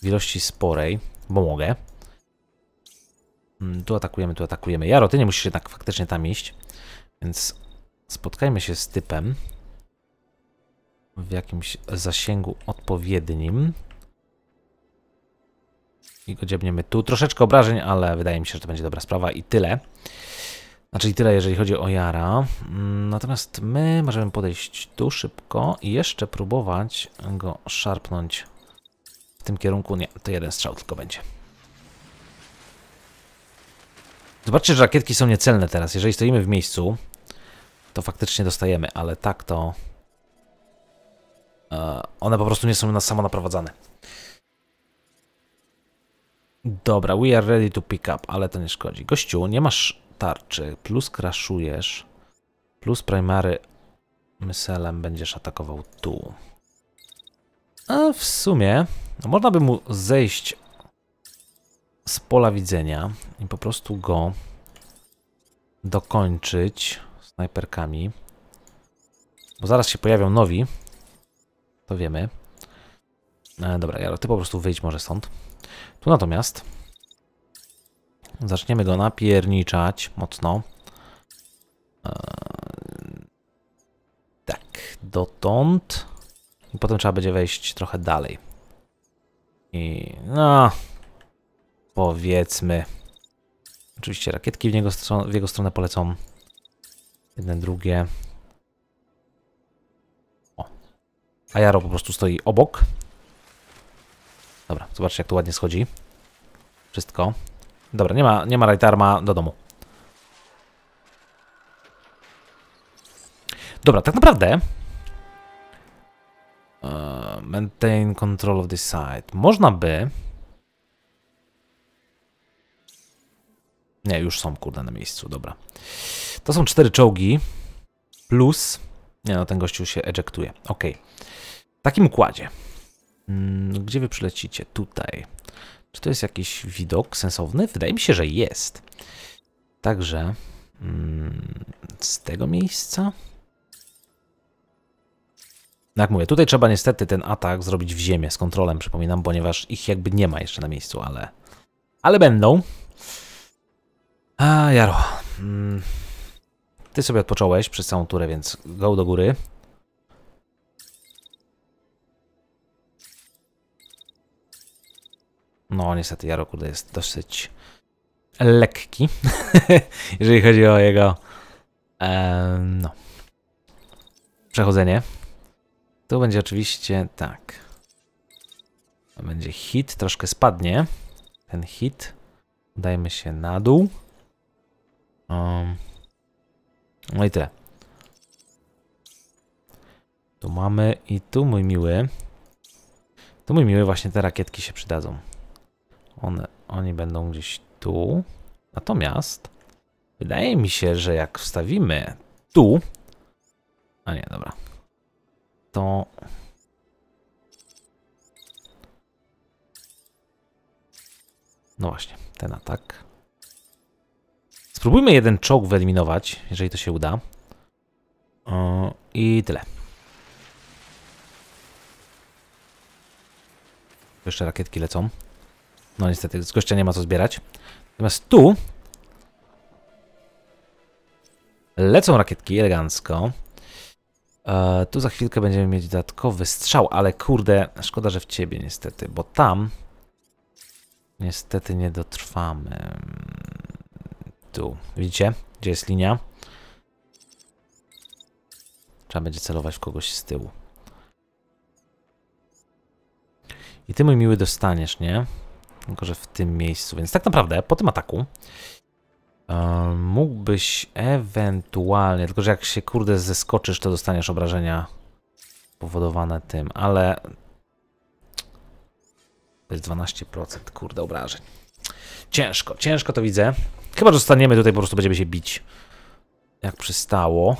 w ilości sporej, bo mogę. Mm, tu atakujemy, tu atakujemy. Jaro, ty nie musisz jednak faktycznie tam iść, więc spotkajmy się z typem w jakimś zasięgu odpowiednim. I go dziebniemy tu. Troszeczkę obrażeń, ale wydaje mi się, że to będzie dobra sprawa i tyle. Znaczy tyle, jeżeli chodzi o Jara. Mm, natomiast my możemy podejść tu szybko i jeszcze próbować go szarpnąć w tym kierunku nie, to jeden strzał tylko będzie. Zobaczcie, że rakietki są niecelne teraz. Jeżeli stoimy w miejscu, to faktycznie dostajemy, ale tak to... E, one po prostu nie są na samo naprowadzane. Dobra, we are ready to pick up, ale to nie szkodzi. Gościu, nie masz tarczy, plus kraszujesz, plus primary myselem będziesz atakował tu. A w sumie no, można by mu zejść z pola widzenia i po prostu go dokończyć snajperkami. Bo zaraz się pojawią nowi. To wiemy. E, dobra, Jaro, ty po prostu wyjdź może stąd. Tu natomiast zaczniemy go napierniczać mocno. E, tak, dotąd. I potem trzeba będzie wejść trochę dalej. I no, powiedzmy. Oczywiście rakietki w, niego w jego stronę polecą. Jedne, drugie. O. A Jaro po prostu stoi obok. Dobra, zobaczcie jak to ładnie schodzi. Wszystko. Dobra, nie ma, nie ma rajtarma do domu. Dobra, tak naprawdę Uh, maintain control of the site. Można by... Nie, już są kurde na miejscu, dobra. To są cztery czołgi plus... Nie no, ten gościu się ejektuje. Ok. W takim układzie. Mm, gdzie wy przylecicie? Tutaj. Czy to jest jakiś widok sensowny? Wydaje mi się, że jest. Także... Mm, z tego miejsca... Jak mówię, tutaj trzeba niestety ten atak zrobić w ziemię z kontrolem, przypominam, ponieważ ich jakby nie ma jeszcze na miejscu, ale... Ale będą. A, Jaro. Mm, ty sobie odpocząłeś przez całą turę, więc go do góry. No, niestety Jaro, kurde, jest dosyć lekki, jeżeli chodzi o jego... no. Przechodzenie. Tu będzie oczywiście tak. To będzie hit, troszkę spadnie ten hit. Dajmy się na dół. Um. No i tyle. Tu mamy i tu mój miły. Tu mój miły właśnie te rakietki się przydadzą. One, oni będą gdzieś tu. Natomiast wydaje mi się, że jak wstawimy tu... A nie, dobra to... No właśnie, ten atak. Spróbujmy jeden czołg wyeliminować, jeżeli to się uda. I tyle. Jeszcze rakietki lecą. No niestety, z gościa nie ma co zbierać. Natomiast tu... Lecą rakietki elegancko. E, tu za chwilkę będziemy mieć dodatkowy strzał, ale kurde, szkoda, że w ciebie niestety, bo tam niestety nie dotrwamy. Tu, widzicie, gdzie jest linia? Trzeba będzie celować w kogoś z tyłu. I ty, mój miły, dostaniesz, nie? Tylko, że w tym miejscu. Więc tak naprawdę po tym ataku mógłbyś ewentualnie, tylko że jak się kurde zeskoczysz, to dostaniesz obrażenia powodowane tym, ale to jest 12% kurde obrażeń. Ciężko, ciężko to widzę. Chyba, że zostaniemy tutaj, po prostu będziemy się bić. Jak przystało.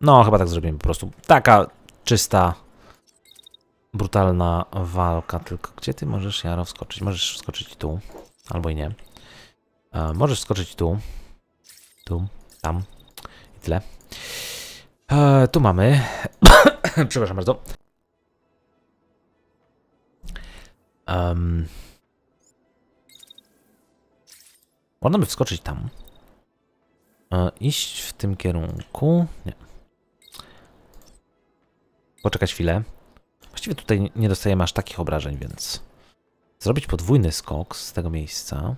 No, chyba tak zrobimy po prostu. Taka czysta, brutalna walka. Tylko gdzie ty możesz, Jaro, wskoczyć? Możesz wskoczyć tu. Albo i nie. E, możesz skoczyć tu. Tu, tam. I tyle. E, tu mamy... Przepraszam bardzo. Um, można by wskoczyć tam. E, iść w tym kierunku. Nie. Poczekać chwilę. Właściwie tutaj nie dostajemy aż takich obrażeń, więc zrobić podwójny skok z tego miejsca.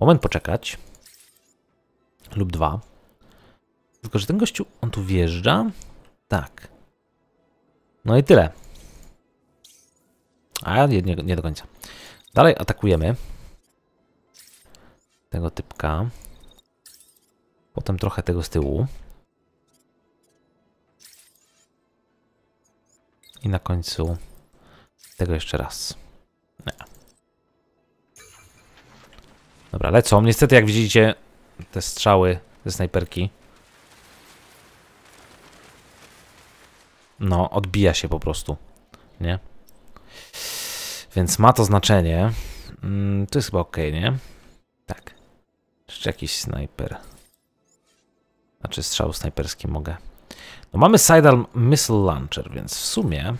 Moment poczekać. Lub dwa. Tylko, że ten gościu, on tu wjeżdża? Tak. No i tyle. A nie, nie, nie do końca. Dalej atakujemy. Tego typka. Potem trochę tego z tyłu. I na końcu tego jeszcze raz. Dobra, lecą. Niestety, jak widzicie, te strzały ze snajperki. No, odbija się po prostu, nie? Więc ma to znaczenie. Mm, to jest chyba ok, nie? Tak. Jeszcze jakiś snajper. Znaczy strzał snajperski mogę. No mamy Sidearm Missile Launcher, więc w sumie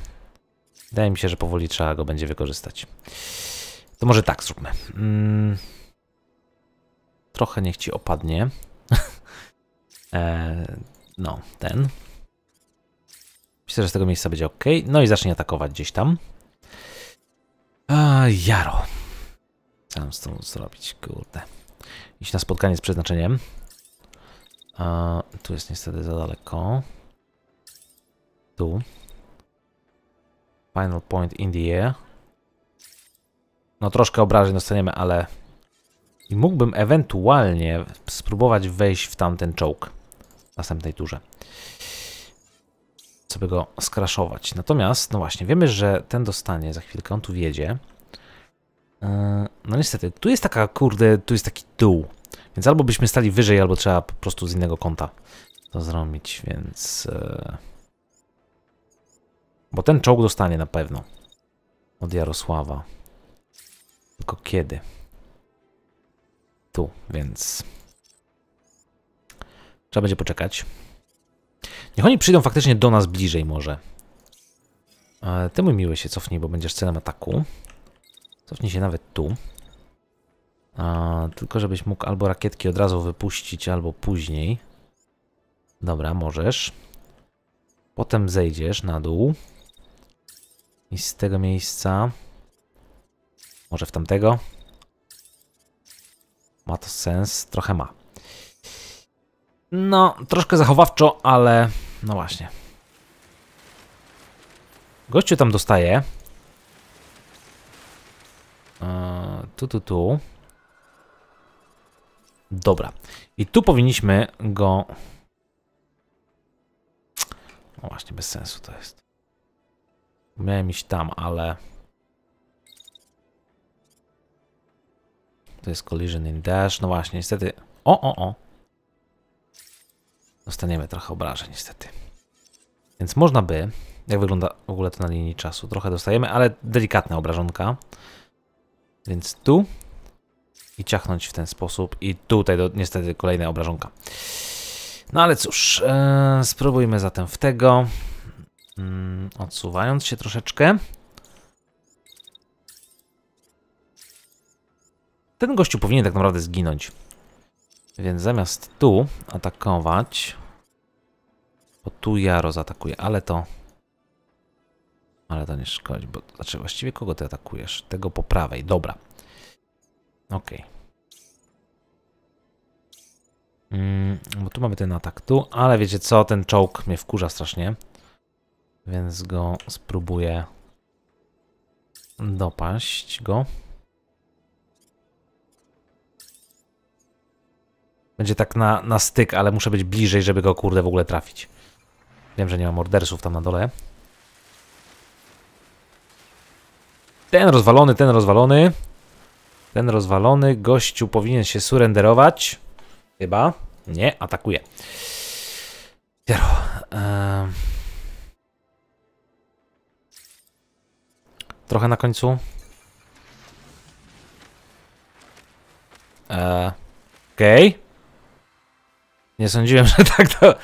wydaje mi się, że powoli trzeba go będzie wykorzystać. To może tak zróbmy. Mm. Trochę niech ci opadnie. e, no, ten. Myślę, że z tego miejsca będzie ok. No i zacznie atakować gdzieś tam. A, jaro. Co mam z tą zrobić? Kurde. Iść na spotkanie z przeznaczeniem. A, tu jest niestety za daleko. Tu. Final point in the air. No troszkę obrażeń dostaniemy, ale i mógłbym ewentualnie spróbować wejść w tamten czołg w następnej turze. Sobie go skraszować. Natomiast, no właśnie, wiemy, że ten dostanie za chwilkę, on tu wjedzie. E, no niestety, tu jest taka, kurde, tu jest taki dół. Więc albo byśmy stali wyżej, albo trzeba po prostu z innego kąta to zrobić, więc... E, bo ten czołg dostanie na pewno od Jarosława. Tylko kiedy? tu, więc trzeba będzie poczekać. Niech oni przyjdą faktycznie do nas bliżej może. E, ty mój miły się cofnij, bo będziesz celem ataku. Cofnij się nawet tu. E, tylko żebyś mógł albo rakietki od razu wypuścić, albo później. Dobra, możesz. Potem zejdziesz na dół. I z tego miejsca... Może w tamtego? Ma to sens? Trochę ma. No, troszkę zachowawczo, ale no właśnie. Gościu tam dostaje. E, tu, tu, tu. Dobra. I tu powinniśmy go... No właśnie, bez sensu to jest. Miałem iść tam, ale... To jest collision in dash. No właśnie, niestety... O, o, o. Dostaniemy trochę obrażeń, niestety. Więc można by... Jak wygląda w ogóle to na linii czasu? Trochę dostajemy, ale delikatna obrażonka. Więc tu i ciachnąć w ten sposób. I tutaj do, niestety kolejna obrażonka. No ale cóż, e, spróbujmy zatem w tego, mm, odsuwając się troszeczkę. Ten gościu powinien tak naprawdę zginąć. Więc zamiast tu atakować, bo tu ja rozatakuję, ale to... Ale to nie szkodzi, bo... Znaczy, właściwie kogo ty atakujesz? Tego po prawej, dobra. Okej. Okay. Mm, bo tu mamy ten atak tu, ale wiecie co, ten czołg mnie wkurza strasznie. Więc go spróbuję dopaść go. Będzie tak na, na styk, ale muszę być bliżej, żeby go kurde w ogóle trafić. Wiem, że nie ma mordersów tam na dole. Ten rozwalony, ten rozwalony. Ten rozwalony gościu powinien się surrenderować. Chyba. Nie, atakuje. Zero. Eee... Trochę na końcu. Eee... Okej. Okay. Nie sądziłem, że tak to...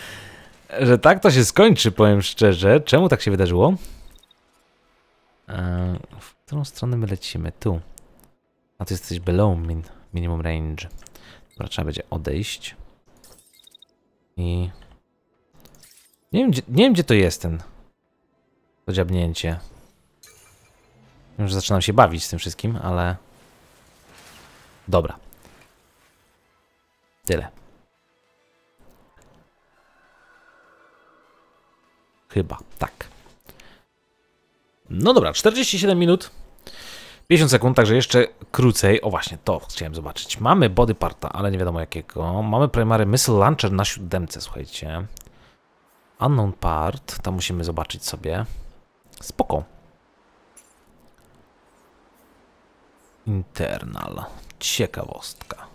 Że tak to się skończy, powiem szczerze. Czemu tak się wydarzyło? E, w którą stronę my lecimy? Tu. A to jesteś below min, minimum range. Dobra, trzeba będzie odejść. I... Nie wiem, gdzie, nie wiem, gdzie to jest ten... To dziabnięcie. Wiem, że zaczynam się bawić z tym wszystkim, ale... Dobra. Tyle. Chyba, tak. No dobra, 47 minut. 50 sekund, także jeszcze krócej. O właśnie, to chciałem zobaczyć. Mamy body parta, ale nie wiadomo jakiego. Mamy primary missile launcher na siódemce, słuchajcie. Unknown part, tam musimy zobaczyć sobie. Spoko. Internal. Ciekawostka.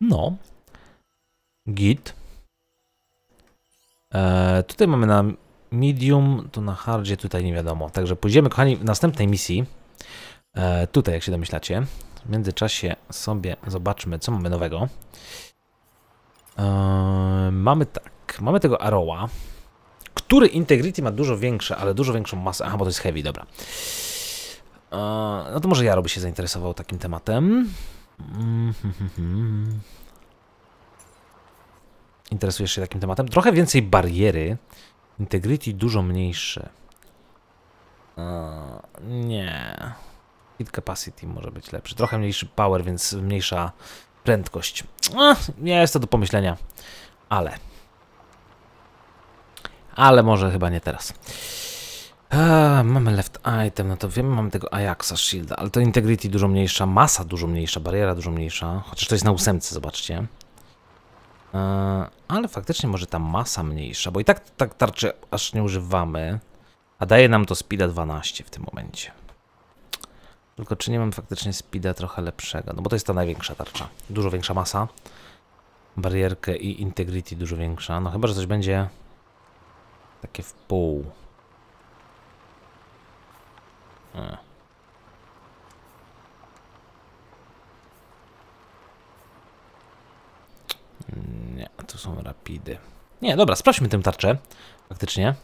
No. Git. E, tutaj mamy na medium, tu na hardzie, tutaj nie wiadomo. Także pójdziemy, kochani, w następnej misji. E, tutaj, jak się domyślacie. W międzyczasie sobie zobaczmy, co mamy nowego. E, mamy tak, mamy tego Arrowa, który Integrity ma dużo większe, ale dużo większą masę. Aha, bo to jest Heavy, dobra. E, no to może Jaro by się zainteresował takim tematem. Mm, hmm, hmm, hmm interesujesz się takim tematem. Trochę więcej bariery, integrity dużo mniejsze. nie. hit capacity może być lepszy. Trochę mniejszy power, więc mniejsza prędkość. nie jest to do pomyślenia, ale... Ale może chyba nie teraz. mamy left item, no to wiemy, mamy tego Ajaxa Shielda, ale to integrity dużo mniejsza, masa dużo mniejsza, bariera dużo mniejsza, chociaż to jest na ósemce, zobaczcie. E, ale faktycznie może ta masa mniejsza, bo i tak, tak tarczy aż nie używamy. A daje nam to speeda 12 w tym momencie. Tylko czy nie mam faktycznie speeda trochę lepszego? No bo to jest ta największa tarcza. Dużo większa masa. Barierkę i integrity dużo większa. No chyba, że coś będzie takie w pół. E. Mm, nie, to są rapidy. Nie, dobra, sprawdźmy tę tarczę. Faktycznie.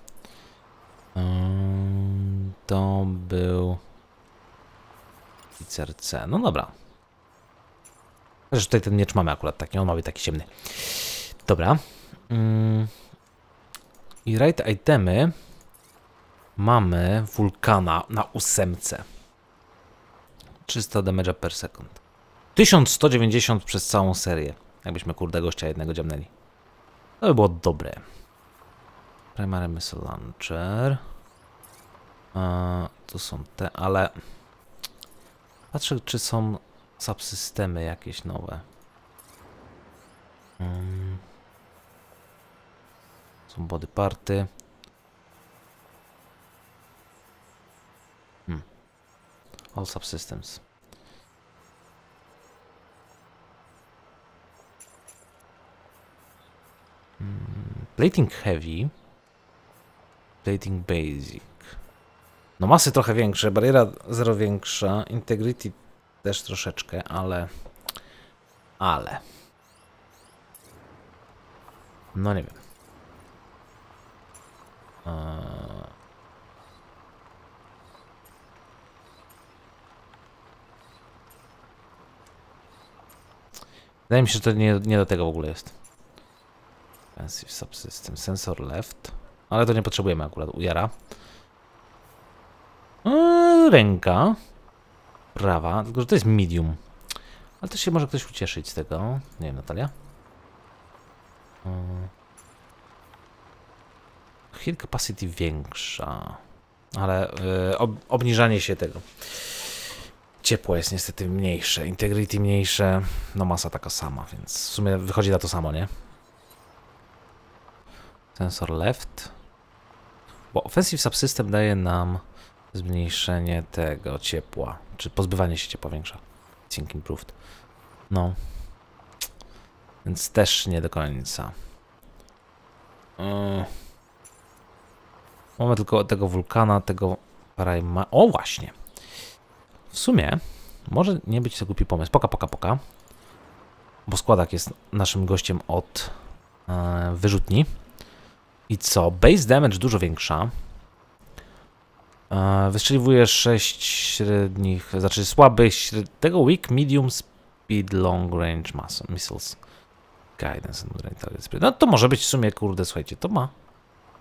To był... Oficer C. No dobra. Zresztą tutaj ten miecz mamy akurat taki, on ma być taki ciemny. Dobra. I raid itemy mamy wulkana na ósemce. 300 damage per second. 1190 przez całą serię. Jakbyśmy kurde gościa jednego dziabnęli. To by było dobre. Primary Missile Launcher. Eee, tu są te, ale... Patrzę, czy są subsystemy jakieś nowe. Hmm. Są body party. Hmm. All subsystems. Plating Heavy. Plating Basic. No masy trochę większe, bariera zero większa, integrity też troszeczkę, ale... Ale... No nie wiem. Eee... Wydaje mi się, że to nie, nie do tego w ogóle jest. Offensive Subsystem, Sensor Left. Ale to nie potrzebujemy akurat, ujara. Yy, ręka. Prawa, tylko że to jest medium. Ale też się może ktoś ucieszyć z tego. Nie wiem, Natalia. Yy. Heal capacity większa. Ale y, ob obniżanie się tego. Ciepło jest niestety mniejsze, integrity mniejsze, no masa taka sama, więc w sumie wychodzi na to samo, nie? Tensor left. Bo offensive subsystem daje nam zmniejszenie tego ciepła, czy pozbywanie się ciepła większa. Think improved. No. Więc też nie do końca. Yy. Mamy tylko tego wulkana, tego Parajma... O, właśnie! W sumie może nie być to głupi pomysł. Poka, poka, poka. Bo składak jest naszym gościem od yy, wyrzutni. I co? Base damage dużo większa. Eee, wystrzeliwuje 6 średnich, znaczy słabych, śred... tego weak, medium, speed, long range missiles. Guidance No to może być w sumie, kurde, słuchajcie, to ma.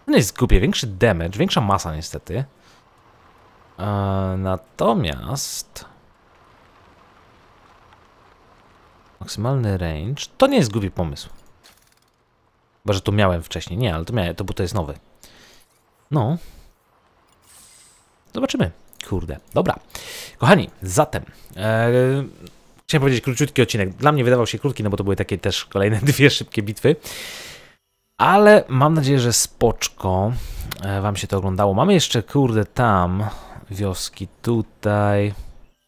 No jest głupie, większy damage, większa masa niestety. Eee, natomiast... Maksymalny range, to nie jest głupi pomysł. Chyba, że to miałem wcześniej. Nie, ale to miałem, to, bo to jest nowy. No. Zobaczymy. Kurde. Dobra. Kochani, zatem... Yy... Chciałem powiedzieć króciutki odcinek. Dla mnie wydawał się krótki, no bo to były takie też kolejne dwie szybkie bitwy. Ale mam nadzieję, że spoczko e, wam się to oglądało. Mamy jeszcze, kurde, tam wioski tutaj.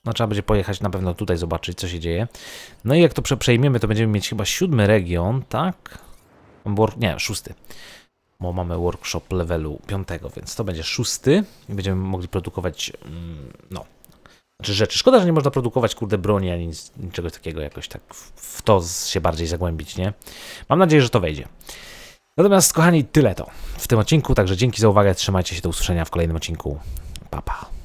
No trzeba będzie pojechać na pewno tutaj, zobaczyć co się dzieje. No i jak to przejmiemy, to będziemy mieć chyba siódmy region, tak? Work, nie, szósty. Bo mamy workshop levelu piątego, więc to będzie szósty i będziemy mogli produkować, mm, no, znaczy rzeczy. Szkoda, że nie można produkować, kurde, broni ani niczego takiego, jakoś tak w to się bardziej zagłębić, nie? Mam nadzieję, że to wejdzie. Natomiast, kochani, tyle to w tym odcinku, także dzięki za uwagę, trzymajcie się, do usłyszenia w kolejnym odcinku. Pa, pa.